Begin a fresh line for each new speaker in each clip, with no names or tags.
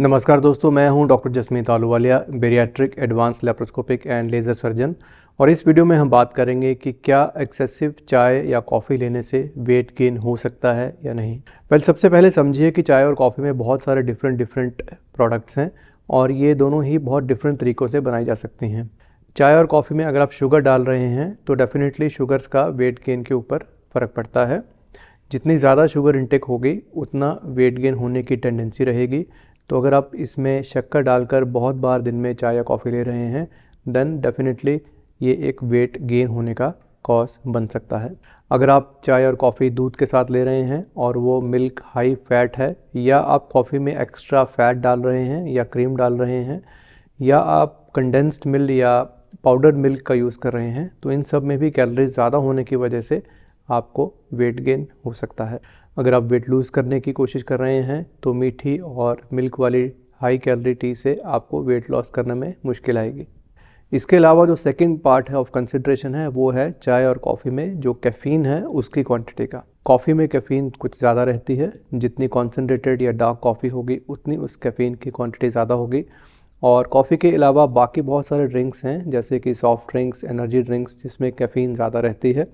नमस्कार दोस्तों मैं हूं doctor Jasmeet Ahluwalia bariatric advance laparoscopic and laser surgeon और इस वीडियो में हम बात करेंगे कि क्या एक्सेसिव चाय या कॉफ़ी लेने से वेट गेन हो सकता है या नहीं वेल सबसे पहले समझिए कि चाय और कॉफ़ी में बहुत सारे डिफरेंट डिफरेंट प्रोडक्ट्स हैं और ये दोनों ही बहुत डिफरेंट तरीक़ों से बनाई जा सकती हैं चाय और कॉफ़ी में अगर आप शुगर डाल रहे हैं तो डेफ़िनेटली शुगर्स का वेट गेन के ऊपर फ़र्क पड़ता है जितनी ज़्यादा शुगर इंटेक होगी उतना वेट गेन होने की टेंडेंसी रहेगी तो अगर आप इसमें शक्कर डालकर बहुत बार दिन में चाय या कॉफ़ी ले रहे हैं देन डेफिनेटली ये एक वेट गेन होने का कॉज बन सकता है अगर आप चाय और कॉफ़ी दूध के साथ ले रहे हैं और वो मिल्क हाई फैट है या आप कॉफ़ी में एक्स्ट्रा फैट डाल रहे हैं या क्रीम डाल रहे हैं या आप कंडेंस्ड मिल्क या पाउडर मिल्क का यूज़ कर रहे हैं तो इन सब में भी कैलोरीज ज़्यादा होने की वजह से आपको वेट गेन हो सकता है अगर आप वेट लूज़ करने की कोशिश कर रहे हैं तो मीठी और मिल्क वाली हाई कैलोरी टी से आपको वेट लॉस करने में मुश्किल आएगी इसके अलावा जो सेकंड पार्ट है ऑफ कंसिड्रेशन है वो है चाय और कॉफ़ी में जो कैफ़ीन है उसकी क्वांटिटी का कॉफ़ी में कैफ़ीन कुछ ज़्यादा रहती है जितनी कॉन्सेंट्रेटेड या डार्क कॉफ़ी होगी उतनी उस कैफ़ीन की क्वांटिटी ज़्यादा होगी और कॉफ़ी के अलावा बाकी बहुत सारे ड्रिंक्स हैं जैसे कि सॉफ्ट ड्रिंक्स एनर्जी ड्रिंक्स जिसमें कैफ़ीन ज़्यादा रहती है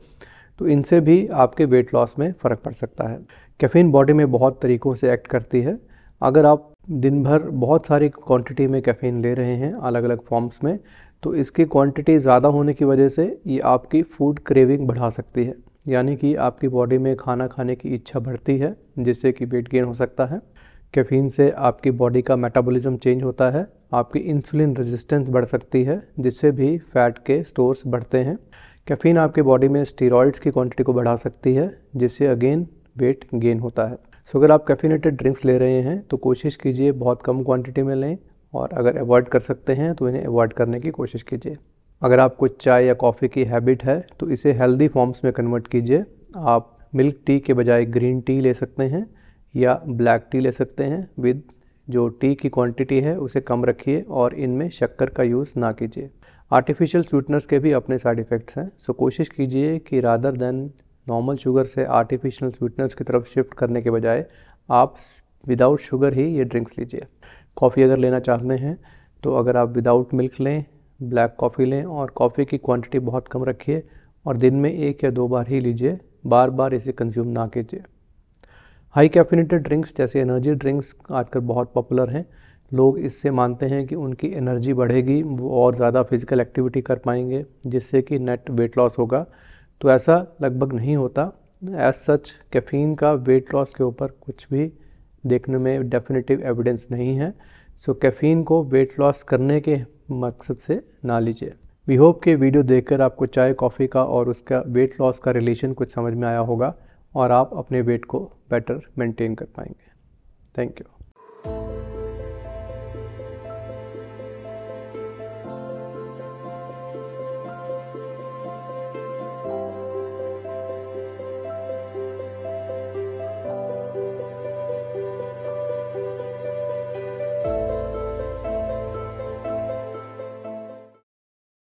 तो इनसे भी आपके वेट लॉस में फ़र्क पड़ सकता है कैफ़ीन बॉडी में बहुत तरीक़ों से एक्ट करती है अगर आप दिन भर बहुत सारी क्वांटिटी में कैफ़ीन ले रहे हैं अलग अलग फॉर्म्स में तो इसकी क्वांटिटी ज़्यादा होने की वजह से ये आपकी फूड क्रेविंग बढ़ा सकती है यानी कि आपकी बॉडी में खाना खाने की इच्छा बढ़ती है जिससे कि वेट गेन हो सकता है कैफ़ीन से आपकी बॉडी का मेटाबॉलिज्म चेंज होता है आपकी इंसुलिन रेजिस्टेंस बढ़ सकती है जिससे भी फैट के स्टोर्स बढ़ते हैं कैफीन आपके बॉडी में स्टीरॉइड्स की क्वांटिटी को बढ़ा सकती है जिससे अगेन वेट गेन होता है सो अगर आप कैफीनेटेड ड्रिंक्स ले रहे हैं तो कोशिश कीजिए बहुत कम क्वांटिटी में लें और अगर अवॉइड कर सकते हैं तो इन्हें अवॉइड करने की कोशिश कीजिए अगर आपको चाय या कॉफ़ी की हैबिट है तो इसे हेल्दी फॉर्म्स में कन्वर्ट कीजिए आप मिल्क टी के बजाय ग्रीन टी ले सकते हैं या ब्लैक टी ले सकते हैं विद जो टी की क्वांटिटी है उसे कम रखिए और इनमें शक्कर का यूज़ ना कीजिए आर्टिफिशियल स्वीटनर्स के भी अपने साइड इफ़ेक्ट्स हैं सो कोशिश कीजिए कि रादर देन नॉर्मल शुगर से आर्टिफिशियल स्वीटनर्स की तरफ शिफ्ट करने के बजाय आप विदाउट शुगर ही ये ड्रिंक्स लीजिए कॉफ़ी अगर लेना चाहते हैं तो अगर आप विदाउट मिल्क लें ब्लैक कॉफ़ी लें और कॉफ़ी की क्वांटिटी बहुत कम रखिए और दिन में एक या दो बार ही लीजिए बार बार इसे कंज्यूम ना कीजिए हाई कैफिनेटेड ड्रिंक्स जैसे एनर्जी ड्रिंक्स आजकल बहुत पॉपुलर हैं लोग इससे मानते हैं कि उनकी एनर्जी बढ़ेगी वो और ज़्यादा फिज़िकल एक्टिविटी कर पाएंगे जिससे कि नेट वेट लॉस होगा तो ऐसा लगभग नहीं होता एज सच कैफीन का वेट लॉस के ऊपर कुछ भी देखने में डेफिनेटिव एविडेंस नहीं है सो so, कैफीन को वेट लॉस करने के मकसद से ना लीजिए वी होप के वीडियो देखकर आपको चाय कॉफ़ी का और उसका वेट लॉस का रिलेशन कुछ समझ में आया होगा और आप अपने वेट को बेटर मेंटेन कर पाएंगे थैंक यू